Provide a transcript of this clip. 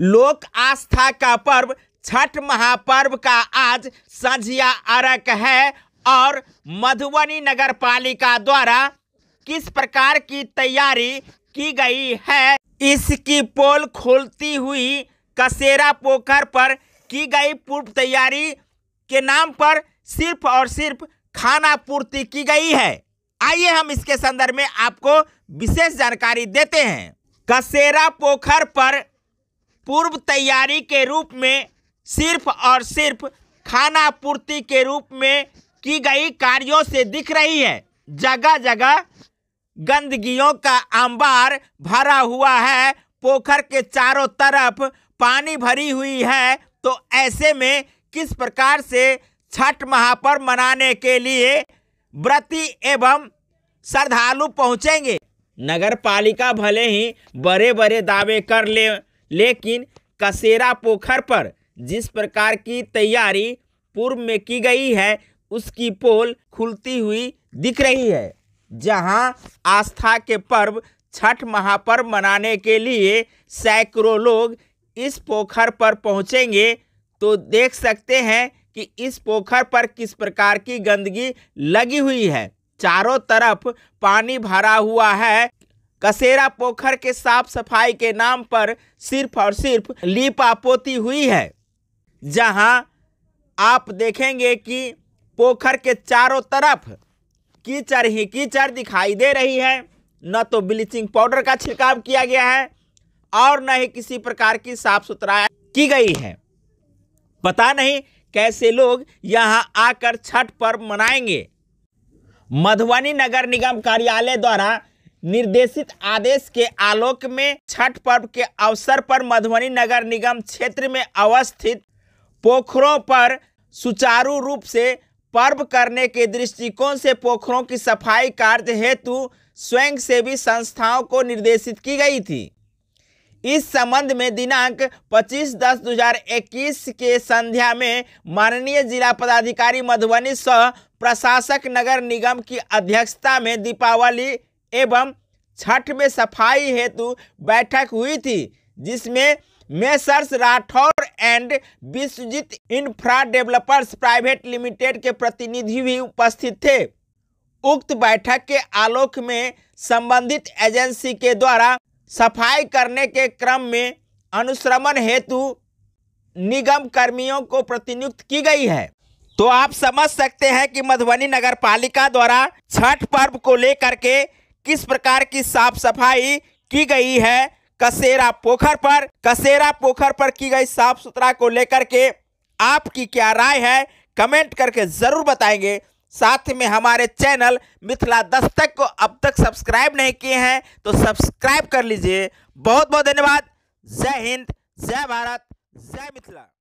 लोक आस्था का पर्व छठ महापर्व का आज संझिया अर्क है और मधुबनी नगर पालिका द्वारा किस प्रकार की तैयारी की गई है इसकी पोल खोलती हुई कसेरा पोखर पर की गई पूर्व तैयारी के नाम पर सिर्फ और सिर्फ खाना पूर्ति की गई है आइए हम इसके संदर्भ में आपको विशेष जानकारी देते हैं कसेरा पोखर पर पूर्व तैयारी के रूप में सिर्फ और सिर्फ खाना पूर्ति के रूप में की गई कार्यों से दिख रही है जगह जगह गंदगियों का अंबार भरा हुआ है पोखर के चारों तरफ पानी भरी हुई है तो ऐसे में किस प्रकार से छठ महापर्व मनाने के लिए व्रति एवं श्रद्धालु पहुंचेंगे नगर पालिका भले ही बड़े बड़े दावे कर ले लेकिन कसेरा पोखर पर जिस प्रकार की तैयारी पूर्व में की गई है उसकी पोल खुलती हुई दिख रही है जहां आस्था के पर्व छठ महापर्व मनाने के लिए सैकड़ों लोग इस पोखर पर पहुंचेंगे तो देख सकते हैं कि इस पोखर पर किस प्रकार की गंदगी लगी हुई है चारों तरफ पानी भरा हुआ है कसेरा पोखर के साफ सफाई के नाम पर सिर्फ और सिर्फ लीपापोती हुई है जहां आप देखेंगे कि पोखर के चारों तरफ कीचड़ ही कीचड़ दिखाई दे रही है न तो ब्लीचिंग पाउडर का छिड़काव किया गया है और न ही किसी प्रकार की साफ सुथरा की गई है पता नहीं कैसे लोग यहां आकर छठ पर्व मनाएंगे मधुबनी नगर निगम कार्यालय द्वारा निर्देशित आदेश के आलोक में छठ पर्व के अवसर पर मधुबनी नगर निगम क्षेत्र में अवस्थित पोखरों पर सुचारू रूप से पर्व करने के दृष्टिकोण से पोखरों की सफाई कार्य हेतु स्वयंसेवी संस्थाओं को निर्देशित की गई थी इस संबंध में दिनांक 25 दस 2021 के संध्या में माननीय जिला पदाधिकारी मधुबनी सह प्रशासक नगर निगम की अध्यक्षता में दीपावली एवं छठ में सफाई हेतु बैठक हुई थी जिसमें Messrs Rathore and Vishwajeet infra developers private limited के प्रतिनिधि भी उपस्थित थे उक्त बैठक के आलोक में संबंधित एजेंसी के द्वारा सफाई करने के क्रम में अनुश्रमण हेतु निगम कर्मियों को प्रतिनियुक्त की गई है तो आप समझ सकते हैं कि मधुबनी नगर पालिका द्वारा छठ पर्व को लेकर के किस प्रकार की साफ सफाई की गई है कसेरा पोखर पर कसेरा पोखर पर की गई साफ सुथरा को लेकर के आपकी क्या राय है कमेंट करके ज़रूर बताएंगे साथ में हमारे चैनल मिथिला दस्तक को अब तक सब्सक्राइब नहीं किए हैं तो सब्सक्राइब कर लीजिए बहुत बहुत धन्यवाद जय हिंद जय भारत जय मिथिला